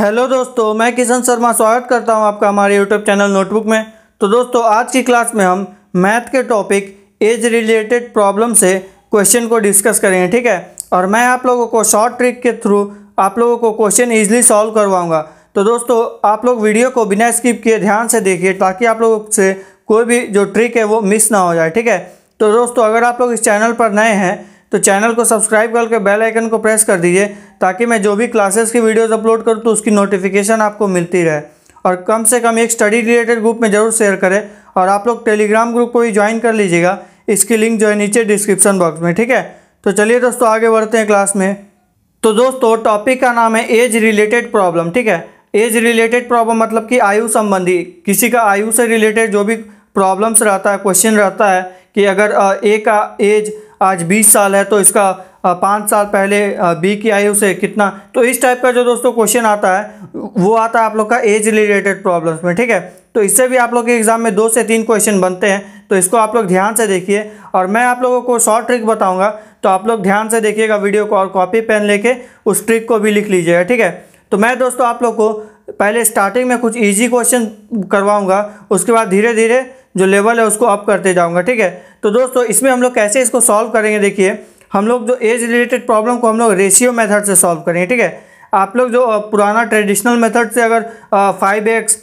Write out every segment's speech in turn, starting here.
hello दोस्तों मैं किशन शर्मा स्वागत करता हूं आपका हमारे यूट्यूब चैनल नोटबुक में तो दोस्तों आज की क्लास में हम मैथ के टॉपिक एज रिलेटेड प्रॉब्लम से क्वेश्चन को डिस्कस करेंगे ठीक है और मैं आप लोगों को शॉर्ट ट्रिक के थ्रू आप लोगों को क्वेश्चन ईजिली सॉल्व करवाऊंगा तो दोस्तों आप लोग वीडियो को बिना स्किप किए ध्यान से देखिए ताकि आप लोगों से कोई भी जो ट्रिक है वो मिस ना हो जाए ठीक है तो दोस्तों अगर आप लोग इस चैनल पर नए हैं तो चैनल को सब्सक्राइब करके बेल आइकन को प्रेस कर दीजिए ताकि मैं जो भी क्लासेस की वीडियोस अपलोड करूँ तो उसकी नोटिफिकेशन आपको मिलती रहे और कम से कम एक स्टडी रिलेटेड ग्रुप में ज़रूर शेयर करें और आप लोग टेलीग्राम ग्रुप को भी ज्वाइन कर लीजिएगा इसकी लिंक जो है नीचे डिस्क्रिप्शन बॉक्स में ठीक है तो चलिए दोस्तों आगे बढ़ते हैं क्लास में तो दोस्तों टॉपिक का नाम है एज रिलेटेड प्रॉब्लम ठीक है एज रिलेटेड प्रॉब्लम मतलब कि आयु संबंधी किसी का आयु से रिलेटेड जो भी प्रॉब्लम्स रहता है क्वेश्चन रहता है कि अगर ए का एज आज बीस साल है तो इसका पाँच साल पहले बी की आयु उसे कितना तो इस टाइप का जो दोस्तों क्वेश्चन आता है वो आता है आप लोग का एज रिलेटेड प्रॉब्लम्स में ठीक है तो इससे भी आप लोग के एग्ज़ाम में दो से तीन क्वेश्चन बनते हैं तो इसको आप लोग ध्यान से देखिए और मैं आप लोगों को शॉर्ट ट्रिक बताऊँगा तो आप लोग ध्यान से देखिएगा वीडियो को और कॉपी पेन लेके उस ट्रिक को भी लिख लीजिएगा ठीक है तो मैं दोस्तों आप लोग को पहले स्टार्टिंग में कुछ ईजी क्वेश्चन करवाऊँगा उसके बाद धीरे धीरे जो लेवल है उसको अप करते जाऊँगा ठीक है तो दोस्तों इसमें हम लोग कैसे इसको सॉल्व करेंगे देखिए हम लोग जो एज रिलेटेड प्रॉब्लम को हम लोग रेशियो मेथड से सॉल्व करेंगे ठीक है आप लोग जो पुराना ट्रेडिशनल मेथड से अगर फाइव एक्स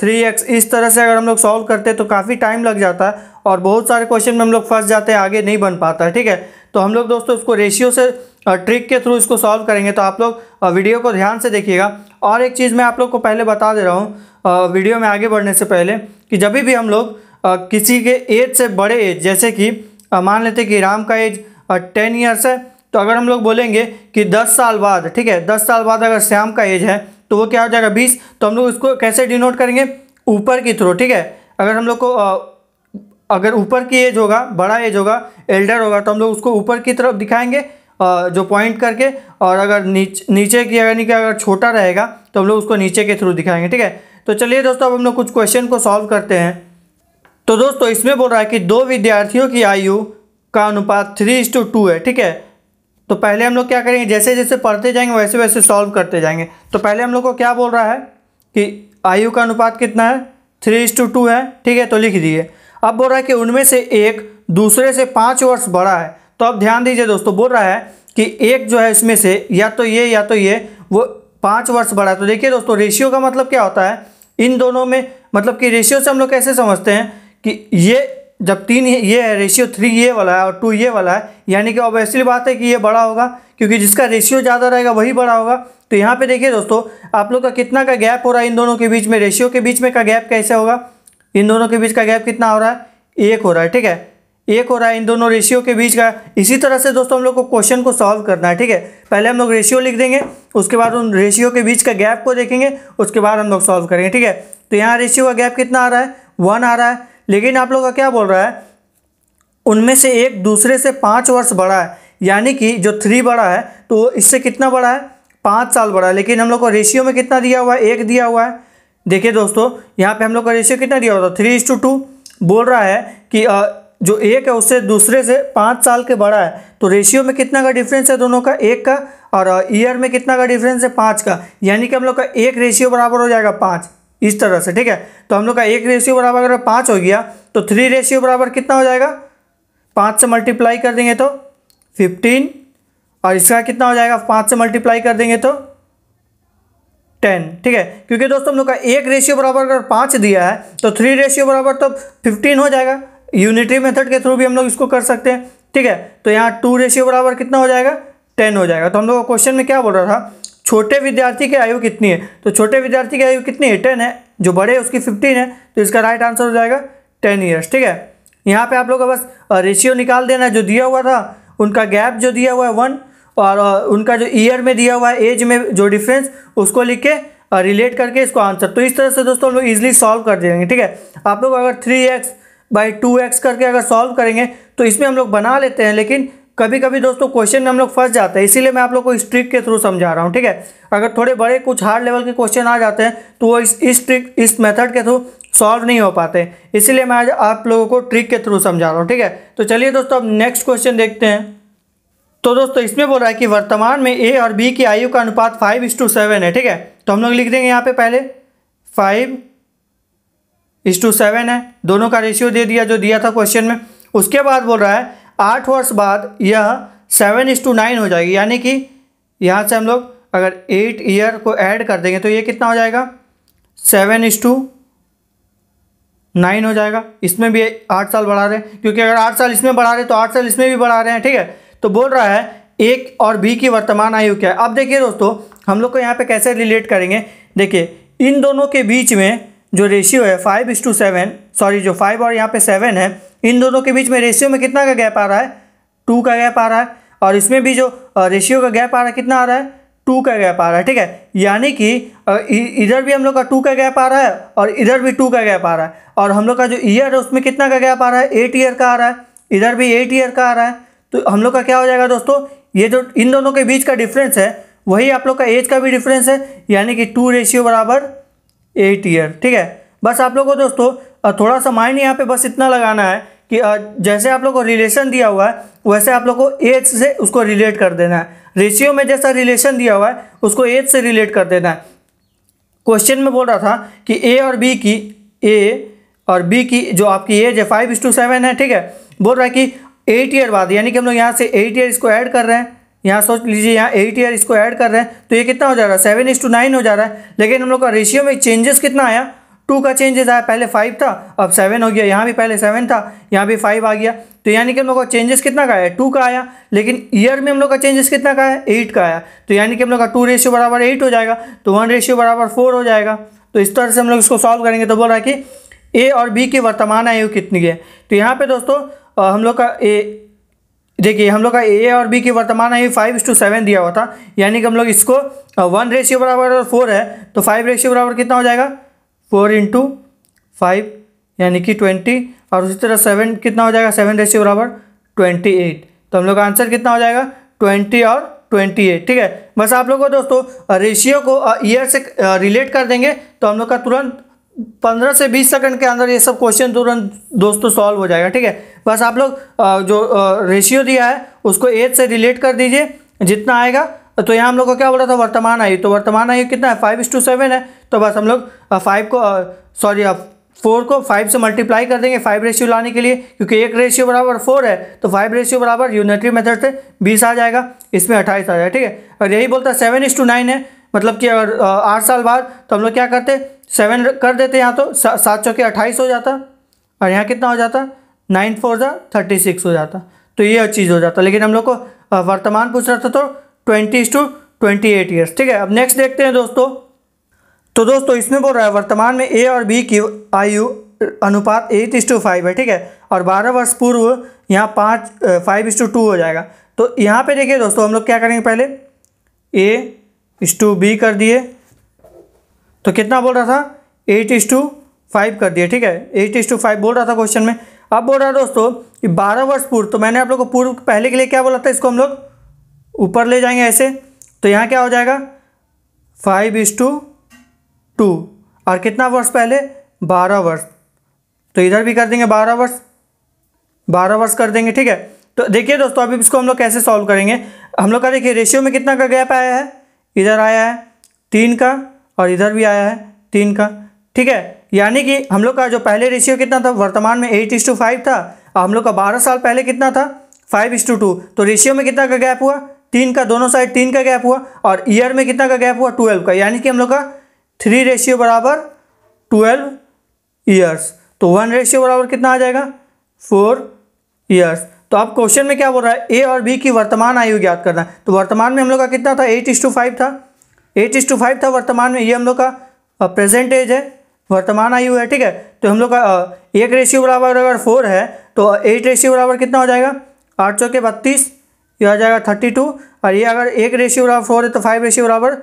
थ्री एक्स इस तरह से अगर हम लोग सॉल्व करते हैं तो काफ़ी टाइम लग जाता है और बहुत सारे क्वेश्चन में हम लोग फंस जाते हैं आगे नहीं बन पाता है ठीक है तो हम लोग दोस्तों इसको रेशियो से ट्रिक के थ्रू इसको सॉल्व करेंगे तो आप लोग वीडियो को ध्यान से देखिएगा और एक चीज़ मैं आप लोग को पहले बता दे रहा हूँ वीडियो में आगे बढ़ने से पहले कि जब भी हम लोग किसी के एज से बड़े एज जैसे कि मान लेते कि राम का एज टेन ईयर्स है तो अगर हम लोग बोलेंगे कि दस साल बाद ठीक है दस साल बाद अगर श्याम का एज है तो वो क्या हो जाएगा बीस तो हम लोग उसको कैसे डिनोट करेंगे ऊपर की थ्रू ठीक है अगर हम लोग को अगर ऊपर की एज होगा बड़ा एज होगा एल्डर होगा तो हम लोग उसको ऊपर की तरफ दिखाएंगे जो पॉइंट करके और अगर नीच नीचे की अगर नहीं अगर छोटा रहेगा तो हम लोग उसको नीचे के थ्रू दिखाएंगे ठीक है तो चलिए दोस्तों अब हम लोग कुछ क्वेश्चन को सॉल्व करते हैं तो दोस्तों इसमें बोल रहा है कि दो विद्यार्थियों की आयु का अनुपात थ्री इज टू टू है ठीक है तो पहले हम लोग क्या करेंगे जैसे जैसे पढ़ते जाएंगे वैसे वैसे सॉल्व करते जाएंगे तो पहले हम लोग को क्या बोल रहा है कि आयु का अनुपात कितना है थ्री इज टू टू है ठीक है तो लिख दिए अब बोल रहा है कि उनमें से एक दूसरे से पाँच वर्ष बड़ा है तो अब ध्यान दीजिए दोस्तों बोल रहा है कि एक जो है इसमें से या तो ये या तो ये वो पाँच वर्ष बढ़ा तो देखिए दोस्तों रेशियो का मतलब क्या होता है इन दोनों में मतलब कि रेशियो से हम लोग कैसे समझते हैं कि ये जब तीन ये है रेशियो थ्री ये वाला है और टू ये वाला है यानी कि ऑब्वियसली बात है कि ये बड़ा होगा क्योंकि जिसका रेशियो ज़्यादा रहेगा वही बड़ा होगा तो यहाँ पे देखिए दोस्तों आप लोग का कितना का गैप हो रहा है इन दोनों के बीच में रेशियो के बीच में का गैप कैसे होगा इन दोनों के बीच का गैप कितना हो रहा है एक हो रहा है ठीक है एक हो रहा है इन दोनों रेशियो के बीच का इसी तरह से दोस्तों हम लोग को क्वेश्चन को सॉल्व करना है ठीक है पहले हम लोग रेशियो लिख देंगे उसके बाद उन रेशियो के बीच का गैप को देखेंगे उसके बाद हम लोग सॉल्व करेंगे ठीक है तो यहाँ रेशियो का गैप कितना आ रहा है वन आ रहा है लेकिन आप लोग का क्या बोल रहा है उनमें से एक दूसरे से पाँच वर्ष बड़ा है यानी कि जो थ्री बड़ा है तो इससे कितना बड़ा है पाँच साल बड़ा है लेकिन हम लोग को रेशियो में कितना दिया हुआ है एक दिया हुआ है देखिए दोस्तों यहाँ पे हम लोग का रेशियो कितना दिया हुआ था थ्री इज टू टू बोल रहा है कि जो एक है उससे दूसरे से पाँच साल के बड़ा है तो रेशियो में कितना का डिफरेंस है दोनों का एक का और ईयर में कितना का डिफरेंस है पाँच का यानी कि हम लोग का एक रेशियो बराबर हो जाएगा पाँच इस तरह से ठीक है तो हम लोग का एक रेशियो बराबर अगर पाँच हो गया तो थ्री रेशियो बराबर कितना हो जाएगा पाँच से मल्टीप्लाई कर देंगे तो फिफ्टीन और इसका कितना हो जाएगा पाँच से मल्टीप्लाई कर देंगे तो टेन ठीक है क्योंकि दोस्तों हम लोग का एक रेशियो बराबर अगर पाँच दिया है तो थ्री रेशियो बराबर तो फिफ्टीन हो जाएगा यूनिटरी मेथड के थ्रू भी हम लोग इसको कर सकते हैं ठीक है तो यहाँ टू रेशियो बराबर कितना हो जाएगा टेन हो जाएगा तो हम लोग क्वेश्चन में क्या बोल रहा था छोटे विद्यार्थी की आयु कितनी है तो छोटे विद्यार्थी की आयु कितनी है टेन है जो बड़े है उसकी फिफ्टीन है तो इसका राइट आंसर हो जाएगा टेन ईयर्स ठीक है यहाँ पर आप लोग का बस रेशियो निकाल देना है जो दिया हुआ था उनका गैप जो दिया हुआ है वन और उनका जो ईयर में दिया हुआ है एज में जो डिफरेंस उसको लिख के रिलेट करके इसको आंसर तो इस तरह से दोस्तों हम लोग इजिली सॉल्व कर देंगे ठीक है आप लोग अगर three x by two x करके अगर सॉल्व करेंगे तो इसमें हम लोग बना लेते हैं लेकिन कभी कभी दोस्तों क्वेश्चन में हम लोग फंस जाते हैं इसीलिए मैं आप लोग को इस ट्रिक के थ्रू समझा रहा हूँ ठीक है अगर थोड़े बड़े कुछ हार्ड लेवल के क्वेश्चन आ जाते हैं तो वो इस इस ट्रिक इस मेथड के थ्रू सॉल्व नहीं हो पाते इसीलिए मैं आज आप लोगों को ट्रिक के थ्रू समझा रहा हूँ ठीक है तो चलिए दोस्तों अब नेक्स्ट क्वेश्चन देखते हैं तो दोस्तों इसमें बोल रहा है कि वर्तमान में ए और बी की आयु का अनुपात फाइव इस टू सेवन है ठीक है तो हम लोग लिख देंगे यहाँ पे पहले फाइव इस टू सेवन है दोनों का रेशियो दे दिया जो दिया था क्वेश्चन में उसके बाद बोल रहा है आठ वर्ष बाद यह सेवन इस टू नाइन हो जाएगी यानी कि यहाँ से हम लोग अगर एट ईयर को ऐड कर देंगे तो ये कितना हो जाएगा सेवन इस टू नाइन हो जाएगा इसमें भी आठ साल बढ़ा रहे हैं क्योंकि अगर आठ साल इसमें बढ़ा रहे हैं तो आठ साल इसमें भी बढ़ा रहे हैं ठीक है तो बोल रहा है एक और बी की वर्तमान आयु क्या है अब देखिए दोस्तों हम लोग को यहाँ पर कैसे रिलेट करेंगे देखिए इन दोनों के बीच में जो रेशियो है five is to seven sorry जो फाइव और यहाँ पे सेवन है इन दोनों के बीच में रेशियो में कितना का गैप आ रहा है टू का गैप आ रहा है और इसमें भी जो रेशियो का गैप आ रहा है कितना आ रहा है टू का गैप आ रहा है ठीक है यानी कि इधर भी हम लोग का टू का गैप आ रहा है और इधर भी टू का गैप आ रहा है और हम लोग का जो ईयर है उसमें कितना का गैप आ रहा है एट ईयर का आ रहा है इधर भी एट ईयर का आ रहा है तो हम लोग का क्या हो जाएगा दोस्तों ये जो इन दोनों के बीच का डिफरेंस है वही आप लोग का एज का भी डिफरेंस है यानी कि टू रेशियो बराबर एट ईयर ठीक है बस आप लोगों को दोस्तों थोड़ा सा माइंड यहाँ पे बस इतना लगाना है कि जैसे आप लोगों को रिलेशन दिया हुआ है वैसे आप लोगों को एज से उसको रिलेट कर देना है रेशियो में जैसा रिलेशन दिया हुआ है उसको एज से रिलेट कर देना है क्वेश्चन में बोल रहा था कि ए और बी की ए और बी की जो आपकी एज है फाइव इस टू सेवन है ठीक है बोल रहा है कि एट ईयर बाद यानी कि हम लोग यहाँ से एट ईयर इसको ऐड कर रहे हैं यहाँ सोच लीजिए यहाँ एट ईयर इसको ऐड कर रहे हैं तो ये कितना हो जा रहा है सेवन इज टू नाइन हो जा रहा है लेकिन हम लोग का रेशियो में चेंजेस कितना आया टू का चेंजेस आया पहले फाइव था अब सेवन हो गया यहाँ भी पहले सेवन था यहाँ भी फाइव आ गया तो यानी कि हम लोग का चेंजेस कितना का आया टू का आया लेकिन ईयर में हम लोग का चेंजेस कितना का आया एट का आया तो यानी कि हम लोग का टू रेशियो बराबर एट हो जाएगा तो वन रेशियो बराबर फोर हो जाएगा तो इस तरह से हम लोग इसको सॉल्व करेंगे तो बोल रहा है कि ए और बी की वर्तमान आयु कितनी है तो यहाँ पर दोस्तों हम लोग का ए देखिए हम लोग का ए और बी की वर्तमान है फाइव इस टू सेवन दिया हुआ था यानी कि हम लोग इसको वन रेशियो बराबर और फोर है तो फाइव रेशियो बराबर कितना हो जाएगा फोर इंटू फाइव यानी कि ट्वेंटी और उसी तरह सेवन कितना हो जाएगा सेवन रेशियो बराबर ट्वेंटी एट तो हम लोग का आंसर कितना हो जाएगा ट्वेंटी और ट्वेंटी एट ठीक है बस आप लोगों को दोस्तों रेशियो को ईयर से रिलेट कर देंगे तो हम लोग का तुरंत पंद्रह से बीस सेकंड के अंदर ये सब क्वेश्चन तुरंत दोस्तों सॉल्व हो जाएगा ठीक है बस आप लोग जो रेशियो दिया है उसको एज से रिलेट कर दीजिए जितना आएगा तो यहाँ हम लोग को क्या बोला था वर्तमान आयु तो वर्तमान आयु कितना है फाइव इस टू सेवन है तो बस हम लोग फाइव को सॉरी फोर को फाइव से मल्टीप्लाई कर देंगे फाइव रेशियो लाने के लिए क्योंकि एक रेशियो बराबर फोर है तो फाइव रेशियो बराबर यूनिटरी मेथड से बीस आ जाएगा इसमें अट्ठाईस आ जाएगा ठीक है और यही बोलता है सेवन इस टू नाइन है मतलब कि अगर आठ साल बाद तो हम लोग क्या करते सेवन कर देते यहाँ तो सात चौके अट्ठाईस हो जाता और यहाँ कितना हो जाता नाइन फोर ज़ा थर्टी सिक्स हो जाता तो ये चीज़ हो जाता लेकिन हम लोग को वर्तमान पूछ रहा था तो twenty two twenty eight years ठीक है अब नेक्स्ट देखते हैं दोस्तों तो दोस्तों इसमें बोल रहा है वर्तमान में ए और बी की आयु अनुपात एट इस टू फाइव है ठीक है और बारह वर्ष पूर्व यहाँ पाँच फाइव इस टू टू हो जाएगा तो यहाँ पे देखिए दोस्तों हम लोग क्या करेंगे पहले ए इस टू बी कर दिए तो कितना बोल रहा था एट इज टू फाइव कर दिया ठीक है एट इज टू फाइव बोल रहा था क्वेश्चन में अब बोल रहा है दोस्तों कि बारह वर्ष पूर्व तो मैंने आप लोग को पूर्व पहले के लिए क्या बोला था इसको हम लोग ऊपर ले जाएंगे ऐसे तो यहाँ क्या हो जाएगा फाइव इज टू टू और कितना वर्ष पहले बारह वर्ष तो इधर भी कर देंगे बारह वर्ष बारह वर्ष कर देंगे ठीक है तो देखिए दोस्तों अभी इसको हम लोग कैसे सॉल्व करेंगे हम लोग का देखिए रेशियो में कितना का गैप आया है इधर आया है तीन का और इधर भी आया है तीन का ठीक है यानी कि हम लोग का जो पहले रेशियो कितना था वर्तमान में एट इस टू फाइव था और हम लोग का बारह साल पहले कितना था फाइव इस टू टू तो रेशियो में कितना का गैप हुआ तीन का दोनों साइड तीन का गैप हुआ और ईयर में कितना का गैप हुआ ट्वेल्व का यानी कि हम लोग का थ्री रेशियो बराबर ट्वेल्व ईयर्स तो वन रेशियो बराबर कितना आ जाएगा फोर ईयर्स तो आप क्वेश्चन में क्या बोल रहा है ए और बी की वर्तमान आयु ज्ञात करना है तो वर्तमान में हम लोग का कितना था एट इस टू फाइव था एट इज टू फाइव था वर्तमान में ये हम लोग का प्रेजेंट एज है वर्तमान आयु है ठीक है तो हम लोग का एक रेशियो बराबर अगर फोर है तो एट रेशियो बराबर कितना हो जाएगा आठ सौ के बत्तीस ये आ जाएगा थर्टी टू और ये अगर एक रेशियो बराबर फोर है तो फाइव रेशियो बराबर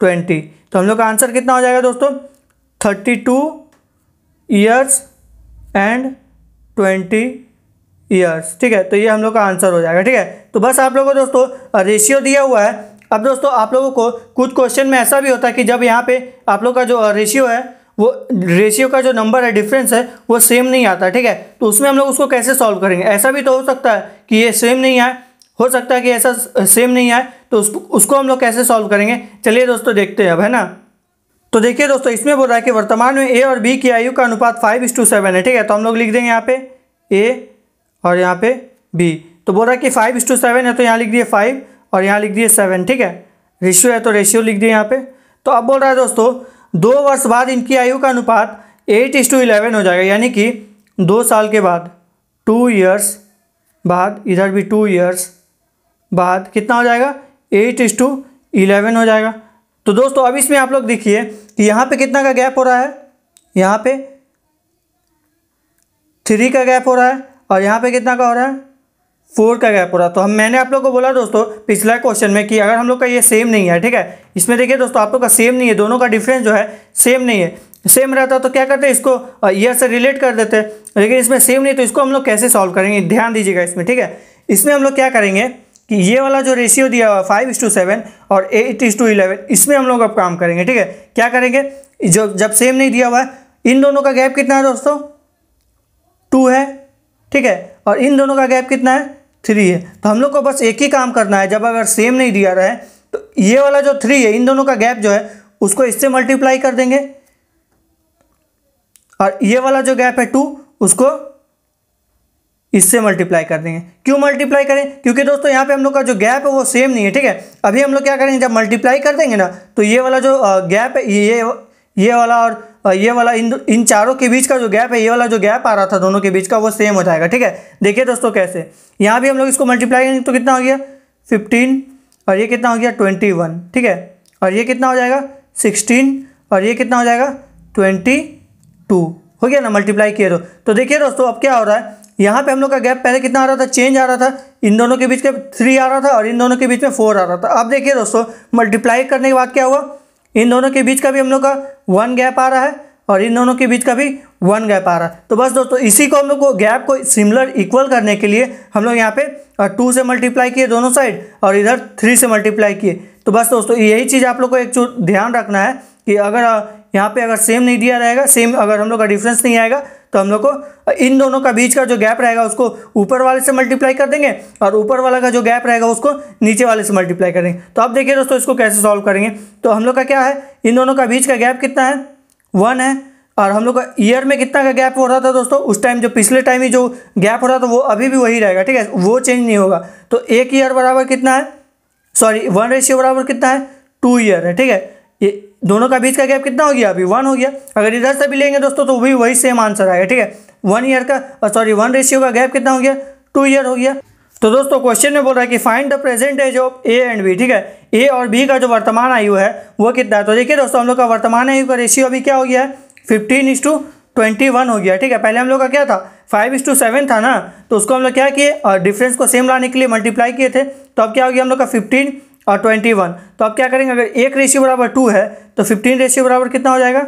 ट्वेंटी तो हम लोग का आंसर कितना हो जाएगा दोस्तों thirty two years and twenty years ठीक है तो ये हम लोग का आंसर हो जाएगा ठीक है तो बस आप लोगों को दोस्तों रेशियो दिया हुआ है अब दोस्तों आप लोगों को कुछ क्वेश्चन में ऐसा भी होता है कि जब यहाँ पे आप लोग का जो रेशियो है वो रेशियो का जो नंबर है डिफरेंस है वो सेम नहीं आता ठीक है तो उसमें हम लोग उसको कैसे सॉल्व करेंगे ऐसा भी तो हो सकता है कि ये सेम नहीं आए हो सकता है कि ऐसा सेम नहीं आए तो उस, उसको हम लोग कैसे सॉल्व करेंगे चलिए दोस्तों देखते हैं अब है ना तो देखिए दोस्तों इसमें बोल रहा है कि वर्तमान में ए और बी की आयु का अनुपात फाइव इस टू सेवन है ठीक है तो हम लोग लिख देंगे यहाँ पे ए और यहाँ पे बी तो बोल रहा है कि फाइव इस टू सेवन है तो यहाँ लिख दिए फाइव और यहाँ लिख दिए सेवन ठीक है रेशियो है तो रेशियो लिख दिए यहाँ पे तो अब बोल रहा है दोस्तों दो वर्ष बाद इनकी आयु का अनुपात एट इस टू इलेवन हो जाएगा यानी कि दो साल के बाद टू ईयर्स बाद इधर भी टू ईयर्स बाद कितना हो जाएगा एट इस टू इलेवन हो जाएगा तो दोस्तों अब इसमें आप लोग देखिए कि यहाँ पे कितना का गैप हो रहा है यहाँ पे थ्री का गैप हो रहा है और यहाँ पे कितना का हो रहा है फोर का गैप हो रहा तो हम मैंने आप लोग को बोला दोस्तों पिछला क्वेश्चन में कि अगर हम लोग का ये सेम नहीं है ठीक है इसमें देखिए दोस्तों आप लोग का सेम नहीं है दोनों का डिफरेंस जो है सेम नहीं है सेम रहता तो क्या करते इसको ईयर से रिलेट कर देते लेकिन इसमें सेम नहीं तो इसको हम लोग कैसे सॉल्व करेंगे ध्यान दीजिएगा इसमें ठीक है इसमें हम लोग क्या करेंगे कि ये वाला जो रेशियो दिया हुआ फाइव इस टू सेवन और एट इस टू इलेवन इसमें हम लोग अब काम करेंगे ठीक है क्या करेंगे जो जब सेम नहीं दिया हुआ है इन दोनों का गैप कितना है दोस्तों टू है ठीक है और इन दोनों का गैप कितना है थ्री है तो हम लोग को बस एक ही काम करना है जब अगर सेम नहीं दिया रहा है तो ये वाला जो थ्री है इन दोनों का गैप जो है उसको इससे मल्टीप्लाई कर देंगे और ये वाला जो गैप है टू उसको इससे मल्टीप्लाई कर देंगे क्यों मल्टीप्लाई करें क्योंकि दोस्तों यहाँ पे हम लोग का जो गैप है वो सेम नहीं है ठीक है अभी हम लोग क्या करेंगे जब मल्टीप्लाई कर देंगे ना तो ये वाला जो गैप है ये ये वाला और ये वाला इन इन चारों के बीच का जो गैप है ये वाला जो गैप आ रहा था दोनों के बीच का वो सेम हो जाएगा ठीक है देखिए दोस्तों कैसे यहाँ भी हम लोग इसको मल्टीप्लाई करेंगे तो कितना हो गया फिफ्टीन और ये कितना हो गया ट्वेंटी वन ठीक है और ये कितना हो जाएगा सिक्सटीन और ये कितना हो जाएगा ट्वेंटी टू हो गया ना मल्टीप्लाई किए तो।, तो देखिए दोस्तों अब क्या हो रहा है यहाँ पे हम लोग का गैप पहले कितना आ रहा था चेंज आ रहा था इन दोनों के बीच के थ्री आ रहा था और इन दोनों के बीच में फोर आ रहा था अब देखिए दोस्तों मल्टीप्लाई करने के बाद क्या हुआ इन दोनों के बीच का भी हम लोग का वन गैप आ रहा है और इन दोनों के बीच का भी वन गैप आ रहा है तो बस दोस्तों इसी को हम लोग को गैप को सिमिलर इक्वल करने के लिए हम लोग यहाँ पे टू से मल्टीप्लाई किए दोनों साइड और इधर थ्री से मल्टीप्लाई किए तो बस दोस्तों यही चीज़ आप लोग को एक ध्यान रखना है कि अगर यहाँ पे अगर सेम नहीं दिया रहेगा सेम अगर हम लोग का डिफरेंस नहीं आएगा तो हम लोग को इन दोनों का बीच का जो गैप रहेगा उसको ऊपर वाले से मल्टीप्लाई कर देंगे और ऊपर वाला का जो गैप रहेगा उसको नीचे वाले से मल्टीप्लाई करेंगे तो अब देखिए दोस्तों इसको कैसे सॉल्व करेंगे तो हम लोग का क्या है इन दोनों का बीच का गैप कितना है वन है और हम लोग का ईयर में कितना का गैप हो रहा था दोस्तों उस टाइम जो पिछले टाइम ही जो गैप हो रहा था वो अभी भी वही रहेगा ठीक है वो चेंज नहीं होगा तो एक ईयर बराबर कितना है सॉरी वन रेशियो बराबर कितना है टू ईयर है ठीक है ये दोनों का बीच का गैप कितना हो गया अभी वन हो गया अगर इधर से भी लेंगे दोस्तों तो भी वही सेम आंसर आएगा ठीक है वन ईयर का सॉरी वन रेशियो का गैप कितना हो गया टू ईयर हो गया तो दोस्तों क्वेश्चन में बोल रहा है कि find the present age of A and B ठीक है ए और बी का जो वर्तमान आयु है वो कितना है तो देखिए दोस्तों हम लोग का वर्तमान आयु का रेशियो अभी क्या हो गया है fifteen is to twenty one हो गया ठीक है पहले हम लोग का क्या था फाइव इज टू सेवन था ना तो उसको हम लोग क्या किए डिफरेंस को सेम लाने के लिए मल्टीप्लाई किए थे तो अब क्या हो गया हम लोग का फिफ्टीन और ट्वेंटी वन तो आप क्या करेंगे अगर एक रेशियो बराबर टू है तो फिफ्टीन रेशियो बराबर कितना हो जाएगा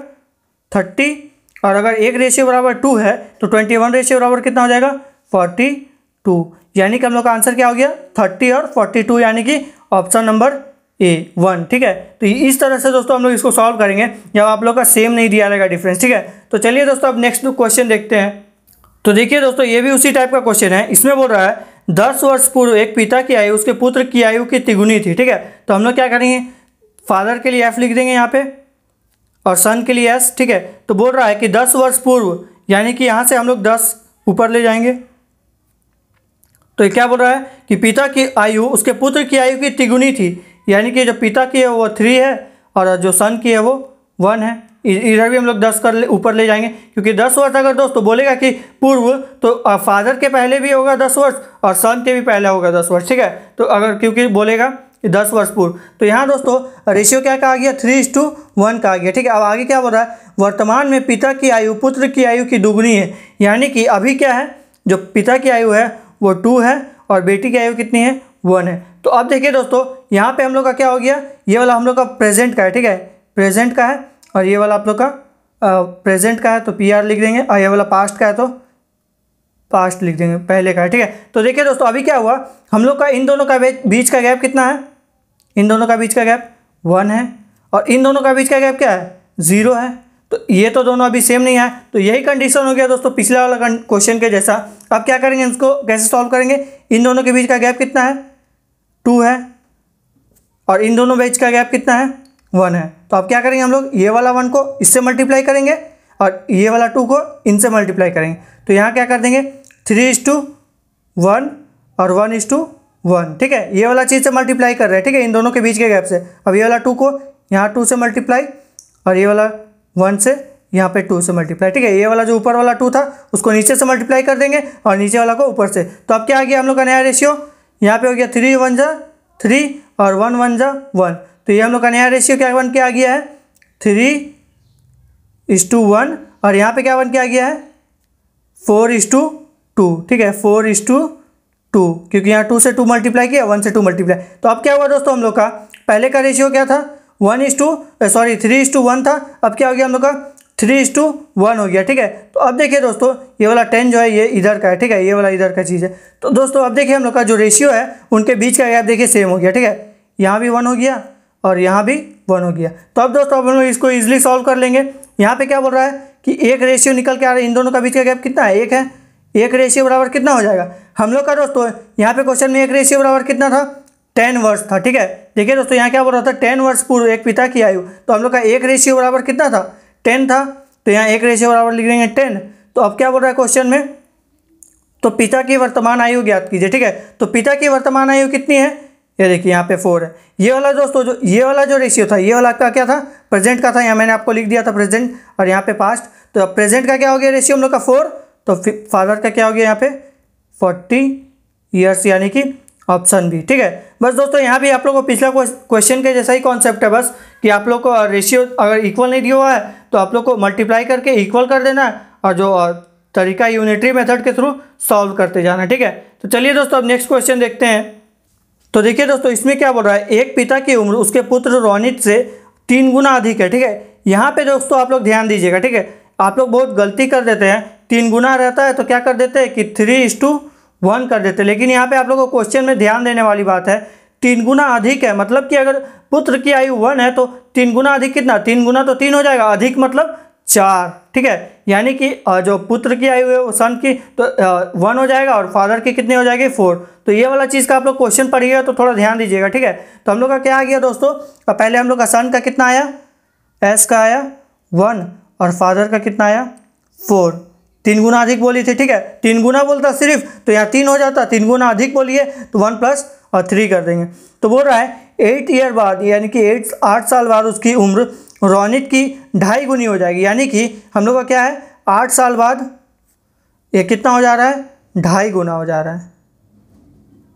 थर्टी और अगर एक रेशियो बराबर टू है तो ट्वेंटी वन रेशियो बराबर कितना हो जाएगा फोर्टी टू यानी कि हम लोग का आंसर क्या हो गया थर्टी और फोर्टी टू यानी कि ऑप्शन नंबर ए वन ठीक है तो इस तरह से दोस्तों हम लोग इसको सॉल्व करेंगे जब आप लोग का सेम नहीं दिया रहेगा डिफरेंस ठीक है तो चलिए दोस्तों अब नेक्स्ट क्वेश्चन देखते हैं तो देखिए दोस्तों ये भी उसी टाइप का क्वेश्चन है इसमें बोल रहा है दस वर्ष पूर्व एक पिता की आयु उसके पुत्र की आयु की तिगुनी थी ठीक है तो हम लोग क्या करेंगे फादर के लिए एफ लिख देंगे यहाँ पे और सन के लिए एस ठीक है तो बोल रहा है कि दस वर्ष पूर्व यानी कि यहाँ से हम लोग दस ऊपर ले जाएंगे तो ये क्या बोल रहा है कि पिता की आयु उसके पुत्र की आयु की तिगुनी थी यानी कि जो पिता की है वो थ्री है और जो सन की है वो वन है इधर भी हम लोग दस कर ले ऊपर ले जाएंगे क्योंकि दस वर्ष अगर दोस्तों तो बोलेगा कि पूर्व तो फादर के पहले भी होगा दस वर्ष और सन के भी पहले होगा दस वर्ष ठीक है तो अगर क्योंकि बोलेगा दस वर्ष पूर्व तो यहाँ दोस्तों रेशियो क्या कहा गया थ्री इज टू वन कहा गया ठीक है अब आगे क्या बोल रहा है वर्तमान में पिता की आयु पुत्र की आयु की दुगुनी है यानी कि अभी क्या है जो पिता की आयु है वो टू है और बेटी की आयु कितनी है वन है तो अब देखिए दोस्तों यहाँ पे हम लोग का क्या हो गया ये वाला हम लोग का प्रेजेंट का है ठीक है प्रेजेंट का है और ये वाला आप लोग का प्रेजेंट का है तो पी आर लिख देंगे और ये वाला पास्ट का है तो पास्ट लिख देंगे पहले का है ठीक है तो देखिए दोस्तों अभी क्या हुआ हम लोग का इन दोनों का बीच का गैप कितना है इन दोनों का बीच का गैप वन है और इन दोनों का बीच का गैप क्या है ज़ीरो है तो ये तो दोनों अभी सेम नहीं है तो यही कंडीशन हो गया दोस्तों पिछला वाला क्वेश्चन के जैसा अब क्या करेंगे इसको कैसे सॉल्व करेंगे इन दोनों के बीच का गैप कितना है टू है और इन दोनों बीच का गैप कितना है वन है तो अब क्या करेंगे हम लोग ये वाला वन को इससे मल्टीप्लाई करेंगे और ये वाला टू को इनसे मल्टीप्लाई करेंगे तो यहाँ क्या कर देंगे थ्री इज टू वन और वन इज टू वन ठीक है ये वाला चीज़ से मल्टीप्लाई कर रहे हैं ठीक है इन दोनों के बीच के गैप से अब ये वाला टू को यहाँ टू से मल्टीप्लाई और ये वाला वन से यहाँ पे टू से मल्टीप्लाई ठीक है ये वाला जो ऊपर वाला टू था उसको नीचे से मल्टीप्लाई कर देंगे और नीचे वाला को ऊपर से तो अब क्या आ गया हम लोग का नया रेशियो यहाँ पे हो गया थ्री वन जा थ्री और वन वन जा वन तो ये हम लोग का नया रेशियो क्या बन के आ गया है थ्री इस टू वन और यहाँ पे क्या बन के आ गया है फोर इस टू टू ठीक है फोर इस टू टू क्योंकि यहाँ टू से टू मल्टीप्लाई किया वन से टू मल्टीप्लाई तो अब क्या हुआ दोस्तों हम लोग का पहले का रेशियो क्या था one is to sorry three is to one था अब क्या हो गया हम लोग का थ्री इस टू वन हो गया ठीक है तो अब देखिए दोस्तों ये वाला टेन जो है ये इधर का है ठीक है ये वाला इधर का चीज़ है तो दोस्तों अब देखिए हम लोग का जो रेशियो है उनके बीच का गैप देखिए सेम हो गया ठीक है यहाँ भी वन हो गया और यहाँ भी वन हो गया तो अब दोस्तों आप लोग इसको ईजिली सॉल्व कर लेंगे यहाँ पे क्या बोल रहा है कि एक रेशियो निकल के आ रहा है इन दोनों का बीच का गैप कितना है एक है एक रेशियो बराबर कितना हो जाएगा हम लोग का दोस्तों यहाँ पे क्वेश्चन में एक रेशियो बराबर कितना था टेन वर्ष था ठीक है देखिए दोस्तों यहाँ क्या बोल रहा था टेन वर्ष पूर्व एक पिता की आयु तो हम लोग का एक रेशियो बराबर कितना था टेन था तो यहाँ एक रेशियो बराबर लिख देंगे टेन तो अब क्या बोल रहा है क्वेश्चन में तो पिता की वर्तमान आयु ज्ञात कीजिए ठीक है तो पिता की वर्तमान आयु कितनी है ये देखिए यहाँ पे फोर है ये वाला दोस्तों जो ये वाला जो रेशियो था ये वाला का क्या था प्रेजेंट का था यहाँ मैंने आपको लिख दिया था प्रेजेंट और यहाँ पे पास्ट तो अब प्रेजेंट का क्या हो गया रेशियो हम लोग का फोर तो फादर का क्या हो गया यहाँ पे फोर्टी ईयर्स यानी कि ऑप्शन भी ठीक है बस दोस्तों यहाँ भी आप लोग को पिछला क्वेश्चन के जैसा ही कॉन्सेप्ट है बस कि आप लोग को रेशियो अगर इक्वल नहीं दिया हुआ है तो आप लोग को मल्टीप्लाई करके इक्वल कर देना है और जो तरीका यूनिटरी मेथड के थ्रू सॉल्व करते जाना ठीक है तो चलिए दोस्तों अब नेक्स्ट क्वेश्चन देखते हैं तो देखिए दोस्तों इसमें क्या बोल रहा है एक पिता की उम्र उसके पुत्र रोनित से तीन गुना अधिक है ठीक है यहाँ पे दोस्तों आप लोग ध्यान दीजिएगा ठीक है आप लोग बहुत गलती कर देते हैं तीन गुना रहता है तो क्या कर देते हैं कि थ्री इज टू वन कर देते हैं लेकिन यहाँ पे आप लोगों को क्वेश्चन में ध्यान देने वाली बात है तीन गुना अधिक है मतलब कि अगर पुत्र की आयु वन है तो तीन गुना अधिक कितना तीन गुना तो तीन हो जाएगा अधिक मतलब चार ठीक है यानी कि जो पुत्र की आई हुई है वो सन की तो वन हो जाएगा और फादर की कितनी हो जाएगी फोर तो ये वाला चीज़ का आप लोग क्वेश्चन पढ़िएगा तो थोड़ा ध्यान दीजिएगा ठीक है तो हम लोग का क्या आ गया दोस्तों पहले हम लोग का सन का कितना आया एस का आया वन और फादर का कितना आया फोर तीन गुना अधिक बोली थी ठीक है तीन गुना बोलता सिर्फ तो यहाँ तीन हो जाता तीन गुना अधिक बोलिए तो वन प्लस और थ्री कर देंगे तो बोल रहा है एट ईयर बाद यानी कि एट आठ साल बाद उसकी उम्र रोनिट की ढाई गुनी हो जाएगी यानी कि हम लोग का क्या है आठ साल बाद ये कितना हो जा रहा है ढाई गुना हो जा रहा है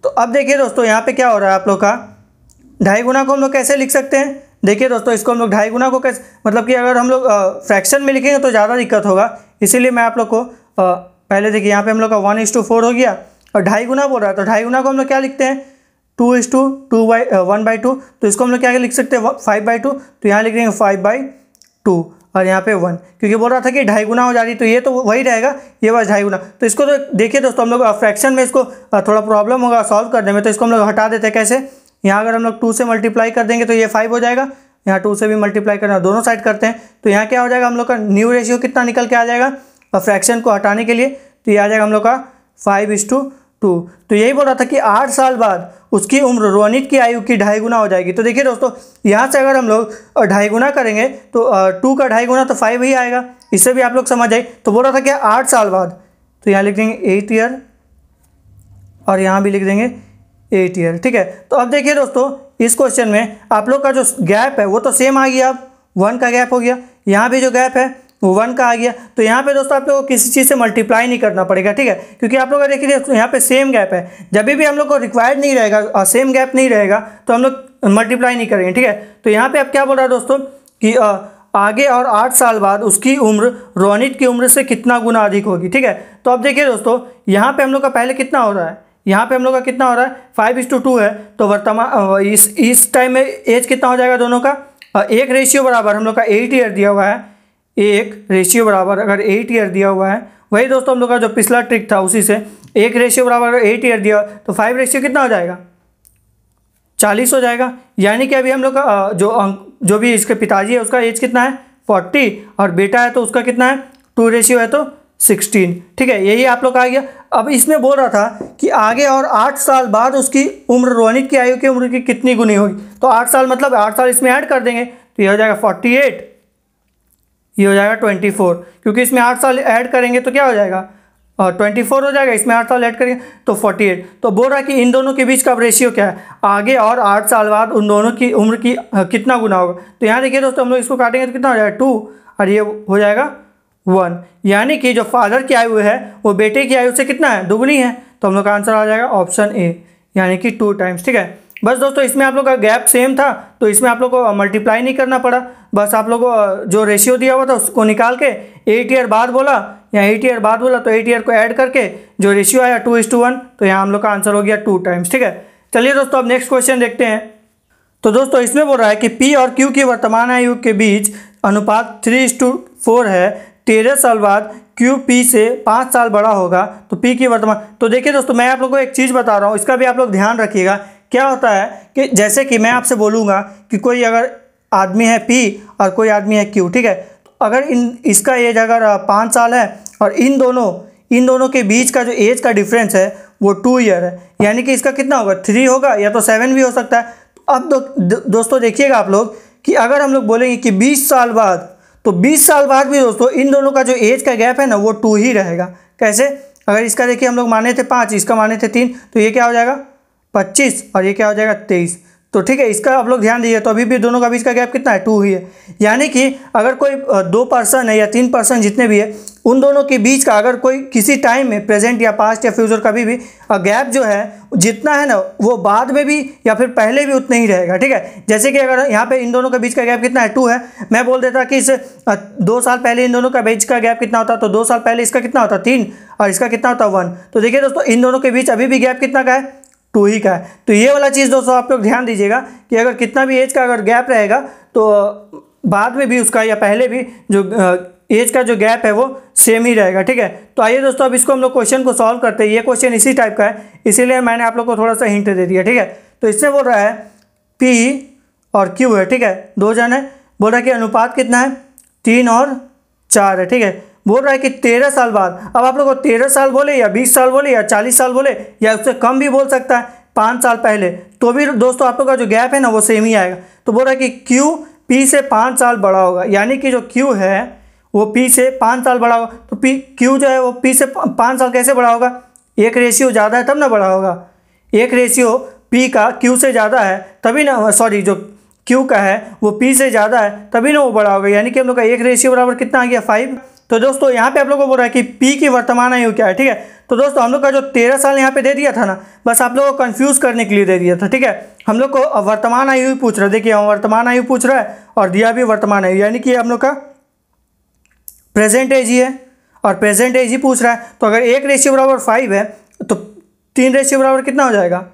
तो अब देखिए दोस्तों यहाँ पे क्या हो रहा है आप लोग का ढाई गुना को हम लोग कैसे लिख सकते हैं देखिए दोस्तों इसको हम लोग ढाई गुना को कैसे मतलब कि अगर हम लोग फ्रैक्शन में लिखेंगे तो ज़्यादा दिक्कत होगा इसीलिए मैं आप लोग को आ, पहले देखिए यहाँ पे हम लोग का वन इस टू फोर हो गया और ढाई गुना बोल रहा है तो ढाई गुना को हम लोग क्या लिखते हैं two is to two by one by two तो इसको हम लोग क्या लिख सकते हैं फाइव बाई टू तो यहाँ लिख देंगे फाइव बाई टू और यहाँ पे वन क्योंकि बोल रहा था कि ढाई गुना हो जा रही तो ये तो वही रहेगा ये बस ढाई गुना तो इसको तो देखिए दोस्तों हम लोग फ्रैक्शन में इसको थोड़ा प्रॉब्लम होगा सॉल्व करने में तो इसको हम लोग हटा देते हैं कैसे यहाँ अगर हम लोग टू से मल्टीप्लाई कर देंगे तो ये फाइव हो जाएगा यहाँ टू से भी मल्टीप्लाई करना दोनों साइड करते हैं तो यहाँ क्या हो जाएगा हम लोग का न्यू रेशियो कितना निकल के आ जाएगा फ्रैक्शन को हटाने के लिए तो ये आ जाएगा हम लोग का फाइव इज टू टू तो यही बोल रहा था कि आठ साल बाद उसकी उम्र रोनित की आयु की ढाई गुना हो जाएगी तो देखिए दोस्तों यहाँ से अगर हम लोग ढाई गुना करेंगे तो टू का ढाई गुना तो फाइव ही आएगा इससे भी आप लोग समझ आए तो बोल रहा था कि आठ साल बाद तो यहाँ लिख देंगे एट ईयर और यहाँ भी लिख देंगे एट ईयर ठीक है तो अब देखिए दोस्तों इस क्वेश्चन में आप लोग का जो गैप है वो तो सेम आ गया अब वन का गैप हो गया यहाँ भी जो गैप है वो वन का आ गया तो यहाँ पे दोस्तों आप लोग को किसी चीज़ से मल्टीप्लाई नहीं करना पड़ेगा ठीक है क्योंकि आप लोग देखिए यहाँ पे सेम गैप है जब भी हम लोग को रिक्वायर्ड नहीं रहेगा सेम गैप नहीं रहेगा तो हम लोग मल्टीप्लाई नहीं करेंगे ठीक है तो यहाँ पे आप क्या बोल रहा है दोस्तों कि आ, आगे और आठ साल बाद उसकी उम्र रोनित की उम्र से कितना गुना अधिक होगी ठीक है तो अब देखिए दोस्तों यहाँ पर हम लोग का पहले कितना हो रहा है यहाँ पर हम लोग का कितना हो रहा है फाइव इस टू टू है तो वर्तमान इस इस टाइम में एज कितना हो जाएगा दोनों का एक रेशियो बराबर हम लोग का एट ईयर दिया हुआ है एक रेशियो बराबर अगर एट ईयर दिया हुआ है वही दोस्तों हम लोग का जो पिछला ट्रिक था उसी से एक रेशियो बराबर अगर एट ईयर दिया तो फाइव रेशियो कितना हो जाएगा चालीस हो जाएगा यानी कि अभी हम लोग का जो जो भी इसके पिताजी है उसका एज कितना है फोर्टी और बेटा है तो उसका कितना है टू रेशियो है तो सिक्सटीन ठीक है यही आप लोग का आ गया अब इसमें बोल रहा था कि आगे और आठ साल बाद उसकी उम्र रोनित की आयु की उम्र की कितनी गुनी होगी तो आठ साल मतलब आठ साल इसमें ऐड कर देंगे तो यह हो जाएगा फोर्टी एट ये हो जाएगा ट्वेंटी फोर क्योंकि इसमें आठ साल ऐड करेंगे तो क्या हो जाएगा ट्वेंटी फोर हो जाएगा इसमें आठ साल ऐड करेंगे तो फोर्टी एट तो बोल रहा है कि इन दोनों के बीच का रेशियो क्या है आगे और आठ साल बाद उन दोनों की उम्र की कितना गुना होगा तो यहाँ देखिए दोस्तों हम लोग इसको काटेंगे तो कितना हो जाएगा टू और ये हो जाएगा वन यानी कि जो फादर की आयु है वो बेटे की आयु से कितना है दुगनी है तो हम लोग का आंसर आ जाएगा ऑप्शन ए यानी कि टू टाइम्स ठीक है बस दोस्तों इसमें आप लोग का गैप सेम था तो इसमें आप लोग को मल्टीप्लाई नहीं करना पड़ा बस आप लोग को जो रेशियो दिया हुआ था उसको निकाल के एट ईयर बाद बोला या एट ईयर बाद बोला तो एट ईयर को ऐड करके जो रेशियो आया टू इज टू वन तो यहाँ हम लोग का आंसर हो गया टू टाइम्स ठीक है चलिए दोस्तों अब नेक्स्ट क्वेश्चन देखते हैं तो दोस्तों इसमें बोल रहा है कि पी और क्यू की वर्तमान आयु के बीच अनुपात थ्री इज टू फोर है तेरह साल बाद क्यू पी से पाँच साल बड़ा होगा तो पी की वर्तमान तो देखिए दोस्तों मैं आप लोग को एक चीज़ बता रहा हूँ इसका भी आप लोग ध्यान रखिएगा क्या होता है कि जैसे कि मैं आपसे बोलूँगा कि कोई अगर आदमी है पी और कोई आदमी है क्यू ठीक है तो अगर इन इसका एज अगर पाँच साल है और इन दोनों इन दोनों के बीच का जो एज का डिफरेंस है वो टू ईयर है यानी कि इसका कितना होगा थ्री होगा या तो सेवन भी हो सकता है तो अब दो, दो, दोस्तों देखिएगा आप लोग कि अगर हम लोग बोलेंगे कि बीस साल बाद तो बीस साल बाद भी दोस्तों इन दोनों का जो एज का गैप है ना वो टू ही रहेगा कैसे अगर इसका देखिए हम लोग माने थे पाँच इसका माने थे तीन तो ये क्या हो जाएगा पच्चीस और ये क्या हो जाएगा तेईस तो ठीक है इसका आप लोग ध्यान दीजिए तो अभी भी दोनों का बीच का गैप कितना है टू ही है यानी कि अगर कोई दो पर्सन है या तीन पर्सन जितने भी है उन दोनों के बीच का अगर कोई किसी टाइम में प्रेजेंट या पास्ट या फ्यूचर कभी भी गैप जो है जितना है ना वो बाद में भी या फिर पहले भी उतना ही रहेगा ठीक है जैसे कि अगर यहाँ पे इन दोनों के बीच का गैप कितना है टू है मैं बोल देता कि इस दो साल पहले इन दोनों का बीच का गैप कितना होता तो दो साल पहले इसका कितना होता तीन और इसका कितना होता वन तो देखिए दोस्तों इन दोनों के बीच अभी भी गैप कितना का है टू ही का है तो ये वाला चीज़ दोस्तों आप लोग ध्यान दीजिएगा कि अगर कितना भी एज का अगर गैप रहेगा तो बाद में भी उसका या पहले भी जो एज का जो गैप है वो सेम ही रहेगा ठीक है तो आइए दोस्तों अब इसको हम लोग क्वेश्चन को सॉल्व करते हैं ये क्वेश्चन इसी टाइप का है इसीलिए मैंने आप लोग को थोड़ा सा हिंट दे दिया ठीक है तो इससे बोल रहा है पी और क्यू है ठीक है दो जन है बोल रहा है कि अनुपात कितना है तीन और चार है ठीक है बोल रहा है कि तेरह साल बाद अब आप लोग को तेरह साल बोले या बीस साल बोले या चालीस साल बोले या उससे कम भी बोल सकता है पाँच साल पहले तो भी दोस्तों आप लोग का जो गैप है ना वो सेम ही आएगा तो बोल रहा है कि क्यू पी से पाँच साल बड़ा होगा यानी कि जो क्यू है वो पी से पाँच साल बड़ा होगा तो पी क्यू जो है वो पी से पाँच साल कैसे बड़ा होगा एक रेशियो ज़्यादा है तब ना बड़ा होगा एक रेशियो पी का क्यू से ज़्यादा है तभी ना सॉरी जो क्यू का है वो पी से ज़्यादा है तभी ना वो बड़ा होगा यानी कि हम लोग का एक रेशियो बराबर कितना आ गया फाइव तो दोस्तों यहाँ पे आप लोगों को बोल रहा है कि पी की वर्तमान आयु क्या है ठीक है तो दोस्तों हम लोग का जो तेरह साल यहाँ पे दे दिया था ना बस आप लोगों को कंफ्यूज करने के लिए दे दिया था ठीक है हम लोग को वर्तमान आयु पूछ रहा है देखिए हम वर्तमान आयु पूछ रहा है और दिया भी वर्तमान आयु यानी कि हम लोग का प्रेजेंट एज ही है और प्रेजेंट एज ही पूछ रहा है तो अगर एक रेशियो बराबर फाइव है तो तीन रेशियो बराबर कितना हो जाएगा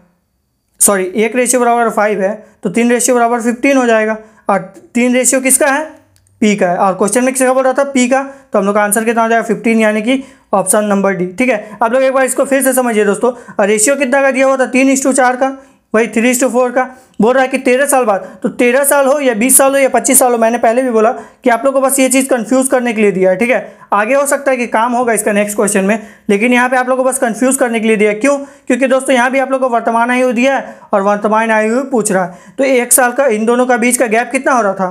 सॉरी एक रेशियो बराबर फाइव है तो तीन रेशियो बराबर फिफ्टीन हो जाएगा और तीन रेशियो किसका है पी का है और क्वेश्चन में किसका बोल रहा था पी का तो हम लोग का आंसर कितना हो जाएगा फिफ्टीन यानी कि ऑप्शन नंबर डी ठीक है आप लोग एक बार इसको फिर से समझिए दोस्तों रेशियो कितना का दिया हुआ था तीन इंस चार का वही थ्री टू फोर का बोल रहा है कि तेरह साल बाद तो तेरह साल हो या बीस साल हो या पच्चीस साल हो मैंने पहले भी बोला कि आप लोग को बस ये चीज़ कंफ्यूज करने के लिए दिया है ठीक है आगे हो सकता है कि काम होगा इसका नेक्स्ट क्वेश्चन में लेकिन यहाँ पे आप लोग को बस कंफ्यूज करने के लिए दिया क्यों क्योंकि दोस्तों यहाँ भी आप लोग को वर्तमान आयु दिया है और वर्तमान आयु पूछ रहा है तो एक साल का इन दोनों का बीच का गैप कितना हो रहा था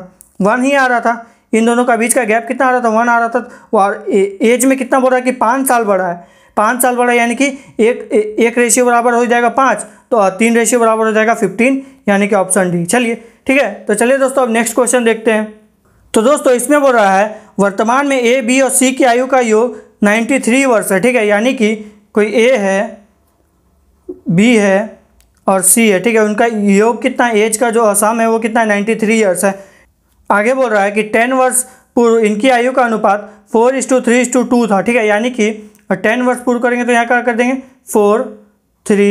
वन ही आ रहा था इन दोनों का बीच का गैप कितना आ रहा था वन आ रहा था और एज में कितना बढ़ा है कि पाँच साल बढ़ा है पाँच साल बढ़ा यानी कि एक एक रेशियो बराबर हो जाएगा पाँच तो तीन रेशियो बराबर हो जाएगा फिफ्टीन यानी कि ऑप्शन डी चलिए ठीक है तो चलिए दोस्तों अब नेक्स्ट क्वेश्चन देखते हैं तो दोस्तों इसमें बोल रहा है वर्तमान में ए बी और सी की आयु का योग 93 वर्ष है ठीक है यानी कि कोई ए है बी है और सी है ठीक है उनका योग कितना एज का जो असम है वो कितना नाइन्टी थ्री ईयर्स है आगे बोल रहा है कि टेन वर्ष पूर्व इनकी आयु का अनुपात four is to three is to two था ठीक है यानी कि टेन वर्ष पूर्व करेंगे तो यहाँ क्या कर देंगे फोर थ्री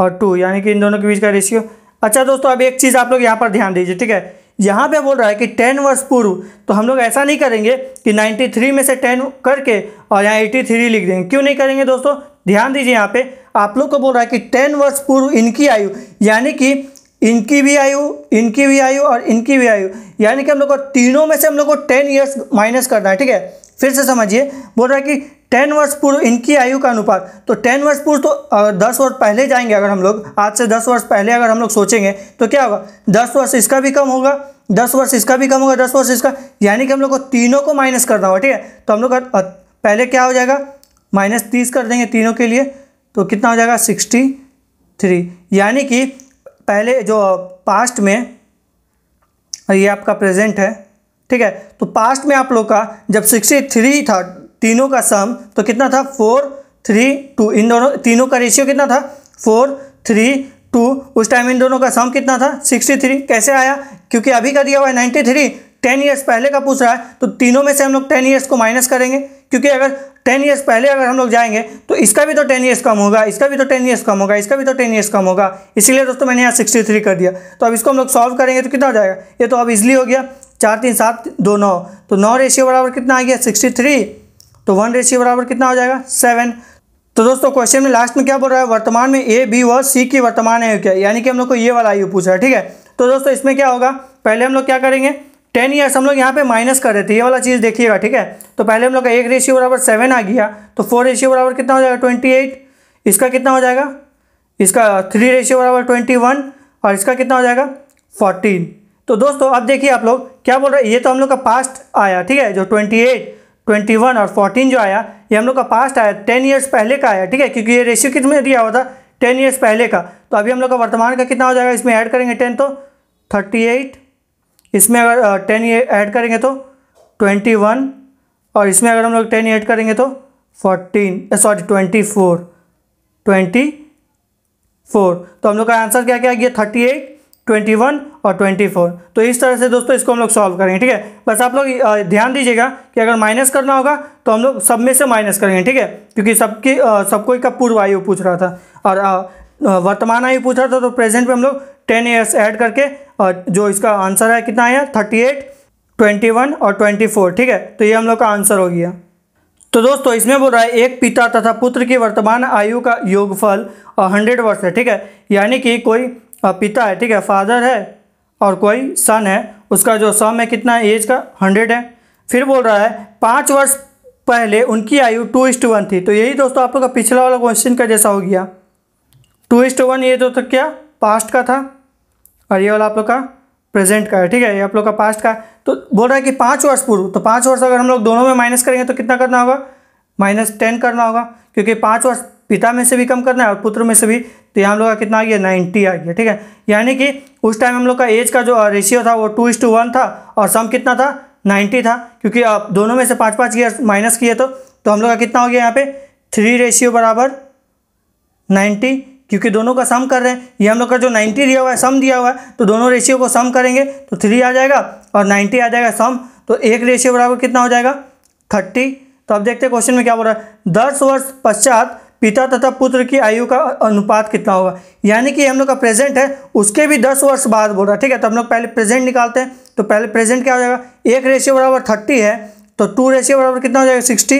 और टू यानी कि इन दोनों के बीच का रेशियो अच्छा दोस्तों अब एक चीज़ आप लोग यहाँ पर ध्यान दीजिए ठीक है यहाँ पे बोल रहा है कि टेन वर्ष पूर्व तो हम लोग ऐसा नहीं करेंगे कि नाइन्टी थ्री में से टेन करके और यहाँ एटी थ्री लिख देंगे क्यों नहीं करेंगे दोस्तों ध्यान दीजिए यहाँ पे आप लोग को बोल रहा है कि टेन वर्ष पूर्व इनकी आयु यानी कि इनकी भी आयु इनकी भी आयु और इनकी भी आयु यानी कि हम लोग को तीनों में से हम लोग को टेन ईयर्स माइनस करना है ठीक है फिर से समझिए बोल रहा है कि टेन वर्ष पूर्व इनकी आयु का अनुपात तो टेन वर्ष पूर्व तो दस वर्ष पहले जाएंगे अगर हम लोग आज से दस वर्ष पहले अगर हम लोग सोचेंगे तो क्या होगा दस वर्ष इसका भी कम होगा दस वर्ष इसका भी कम होगा दस वर्ष इसका यानी कि हम लोग को तीनों को माइनस करना होगा ठीक है तो हम लोग पहले क्या हो जाएगा माइनस तीस कर देंगे तीनों के लिए तो कितना हो जाएगा सिक्सटी थ्री यानी कि पहले जो पास्ट में ये आपका प्रेजेंट है ठीक है तो पास्ट में आप लोग का जब सिक्सटी थ्री था तीनों का सम तो कितना था फोर थ्री टू इन दोनों तीनों का रेशियो कितना था फोर थ्री टू उस टाइम इन दोनों का सम कितना था सिक्सटी थ्री कैसे आया क्योंकि अभी का दिया हुआ है नाइन्टी थ्री टेन ईयर्स पहले का पूछ रहा है तो तीनों में से हम लोग टेन ईयर्स को माइनस करेंगे क्योंकि अगर टेन ईयर्स पहले अगर हम लोग जाएंगे तो इसका भी तो टेन ईयर्स कम होगा इसका भी तो टेन ईयर्स कम होगा इसका भी तो टेन ईयर्स कम होगा इसीलिए दोस्तों मैंने यहाँ सिक्सटी थ्री कर दिया तो अब इसको हम लोग सॉल्व करेंगे तो कितना हो जाएगा ये तो अब इजिली हो गया चार तीन सात दो नौ तो नौ रेशियो बराबर कितना आ गया सिक्सटी थ्री तो वन रेशियो बराबर कितना हो जाएगा सेवन तो दोस्तों क्वेश्चन में लास्ट में क्या बोल रहा है वर्तमान में ए बी व सी की वर्तमान आयु क्या यानी कि हम लोग को ये वाला आयु पूछ रहा है ठीक है तो दोस्तों इसमें क्या होगा पहले हम लोग क्या करेंगे टेन ईयर्स हम लोग यहाँ पे माइनस कर रहे थे ये वाला चीज़ देखिएगा ठीक है तो पहले हम लोग का एक रेशियो बराबर सेवन आ गया तो फोर रेशियो बराबर कितना हो जाएगा ट्वेंटी एट इसका कितना हो जाएगा इसका थ्री रेशियो बराबर ट्वेंटी वन और इसका कितना हो जाएगा फोर्टीन तो दोस्तों अब देखिए आप लोग क्या बोल रहे हैं ये तो हम लोग का पास्ट आया ठीक है जो ट्वेंटी एट ट्वेंटी वन और फोर्टीन जो आया ये हम लोग का पास्ट आया टेन ईयर्स पहले का आया ठीक है क्योंकि ये रेशियो कितने दिया हुआ था टेन ईयर्स पहले का तो अभी हम लोग का वर्तमान का कितना हो जाएगा इसमें ऐड करेंगे टेन तो थर्टी एट इसमें अगर टेन ये ऐड करेंगे तो ट्वेंटी वन और इसमें अगर हम लोग टेन ऐड करेंगे तो fourteen sorry twenty four twenty four तो हम लोग का आंसर क्या क्या ये थर्टी एट ट्वेंटी वन और ट्वेंटी फोर तो इस तरह से दोस्तों इसको हम लोग सॉल्व करेंगे ठीक है बस आप लोग ध्यान दीजिएगा कि अगर माइनस करना होगा तो हम लोग सब में से माइनस करेंगे ठीक है क्योंकि सबकी सबको का पूर्व आयु पूछ रहा था और वर्तमान आयु पूछ रहा था तो प्रेजेंट में हम लोग टेन ईयर्स ऐड करके और जो इसका आंसर है कितना आया थर्टी एट ट्वेंटी वन और ट्वेंटी फोर ठीक है तो ये हम लोग का आंसर हो गया तो दोस्तों इसमें बोल रहा है एक पिता तथा पुत्र की वर्तमान आयु का योगफल हंड्रेड वर्ष है ठीक है यानी कि कोई पिता है ठीक है फादर है और कोई सन है उसका जो सम है कितना है एज का हंड्रेड है फिर बोल रहा है पाँच वर्ष पहले उनकी आयु टू इस टू वन थी तो यही दोस्तों आप लोग का पिछला वाला क्वेश्चन का जैसा हो गया टू इस टू वन ये तो, तो क्या पास्ट का था और ये वाला आप लोग का प्रेजेंट का है ठीक है ये आप लोग का पास्ट का तो बोल रहा है कि पाँच वर्ष पूर्व तो पाँच वर्ष अगर हम लोग दोनों में माइनस करेंगे तो कितना करना होगा माइनस टेन करना होगा क्योंकि पाँच वर्ष पिता में से भी कम करना है और पुत्र में से भी तो यहाँ हम लोग का कितना आ गया नाइन्टी आ गया ठीक है यानी कि उस टाइम हम लोग का एज का जो रेशियो था वो टू इज टू वन था और सम कितना था नाइन्टी था क्योंकि आप दोनों में से पाँच पाँच ईयर माइनस किए तो, तो हम लोग का कितना हो गया यहाँ पे थ्री रेशियो बराबर नाइन्टी क्योंकि दोनों का सम कर रहे हैं ये हम लोग का जो 90 दिया हुआ है सम दिया हुआ है तो दोनों रेशियो को सम करेंगे तो थ्री आ जाएगा और 90 आ जाएगा सम तो एक रेशियो बराबर कितना हो जाएगा थर्टी तो अब देखते हैं क्वेश्चन में क्या बोल रहा है दस वर्ष पश्चात पिता तथा पुत्र की आयु का अनुपात कितना होगा यानी कि हम लोग का प्रेजेंट है उसके भी दस वर्ष बाद बोल रहा है ठीक है तो हम लोग पहले प्रेजेंट निकालते हैं तो पहले प्रेजेंट क्या हो जाएगा एक रेशियो बराबर थर्टी है तो टू रेशियो बराबर कितना हो जाएगा सिक्सटी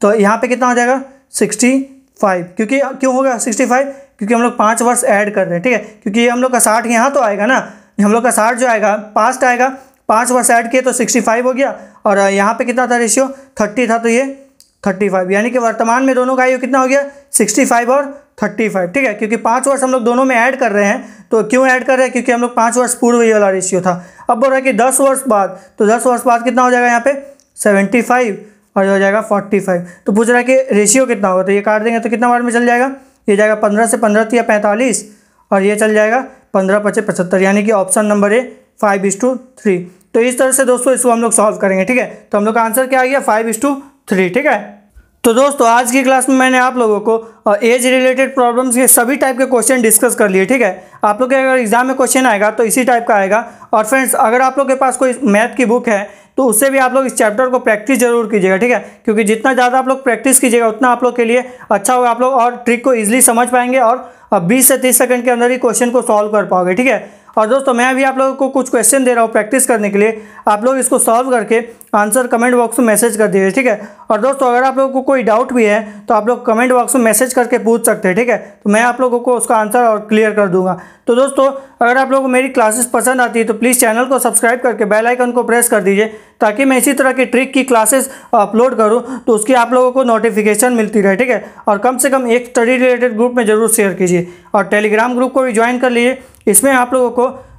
तो यहाँ पे कितना हो जाएगा सिक्सटी फाइव क्योंकि क्यों होगा सिक्सटी फाइव क्योंकि हम लोग पाँच वर्ष ऐड कर रहे हैं ठीक है क्योंकि ये हम लोग का साठ यहाँ तो आएगा ना हम लोग का साठ जो आएगा पास्ट आएगा पाँच वर्ष ऐड किए तो सिक्सटी फाइव हो गया और यहाँ पे कितना था रेशियो थर्टी था तो ये थर्टी फाइव यानी कि वर्तमान में दोनों का आयु कितना हो गया सिक्सटी फाइव और थर्टी फाइव ठीक है क्योंकि पाँच वर्ष हम लोग दोनों में ऐड कर रहे हैं तो क्यों ऐड कर रहे हैं क्योंकि हम लोग पाँच वर्ष पूर्व ये वाला रेशियो था अब बोल रहा है कि दस वर्ष बाद तो दस वर्ष बाद कितना हो जाएगा यहाँ पे सेवेंटी फाइव और हो जाएगा फोर्टी फाइव तो पूछ रहा है कि रेशियो कितना होगा तो ये काट देंगे तो कितना बार में चल जाएगा ये जाएगा पंद्रह से पंद्रह या पैंतालीस और ये चल जाएगा पंद्रह पचे पचहत्तर यानी कि option number A five is to three तो इस तरह से दोस्तों इसको हम लोग सॉल्व करेंगे ठीक है तो हम लोग का आंसर क्या आ गया फाइव इस टू थ्री ठीक है तो दोस्तों आज की क्लास में मैंने आप लोगों को एज रिलेटेड प्रॉब्लम्स के सभी टाइप के क्वेश्चन डिस्कस कर लिए ठीक है आप लोग के अगर एग्जाम में क्वेश्चन आएगा तो इसी टाइप का आएगा और फ्रेंड्स अगर आप लोग के पास कोई मैथ की बुक है तो उससे भी आप लोग इस चैप्टर को प्रैक्टिस जरूर कीजिएगा ठीक है क्योंकि जितना ज़्यादा आप लोग प्रैक्टिस कीजिएगा उतना आप लोग के लिए अच्छा होगा आप लोग और ट्रिक को ईजिली समझ पाएंगे और बीस से तीस सेकेंड के अंदर ही क्वेश्चन को सॉल्व कर पाओगे ठीक है और दोस्तों मैं अभी आप लोगों को कुछ क्वेश्चन दे रहा हूँ प्रैक्टिस करने के लिए आप लोग इसको सॉल्व करके आंसर कमेंट बॉक्स में मैसेज कर दीजिए ठीक है और दोस्तों अगर आप लोगों को कोई डाउट भी है तो आप लोग कमेंट बॉक्स में मैसेज करके पूछ सकते हैं ठीक है तो मैं आप लोगों को उसका आंसर और क्लियर कर दूंगा तो दोस्तों अगर आप लोगों को मेरी क्लासेस पसंद आती है तो प्लीज़ चैनल को सब्सक्राइब करके बेल आइकन को प्रेस कर दीजिए ताकि मैं इसी तरह की ट्रिक की क्लासेस अपलोड करूँ तो उसकी आप लोगों को नोटिफिकेशन मिलती रहे ठीक है और कम से कम एक स्टडी रिलेटेड ग्रुप में जरूर शेयर कीजिए और टेलीग्राम ग्रुप को भी ज्वाइन कर लीजिए इसमें आप लोगों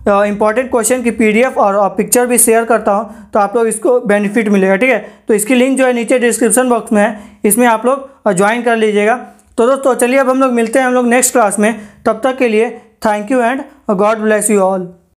को इंपॉर्टेंट क्वेश्चन की पीडीएफ और, और पिक्चर भी शेयर करता हूँ तो आप लोग इसको बेनिफिट मिलेगा ठीक है तो इसकी लिंक जो है नीचे डिस्क्रिप्शन बॉक्स में है इसमें आप लोग ज्वाइन कर लीजिएगा तो दोस्तों चलिए अब हम लोग मिलते हैं हम लोग नेक्स्ट क्लास में तब तक के लिए thank you and God bless you all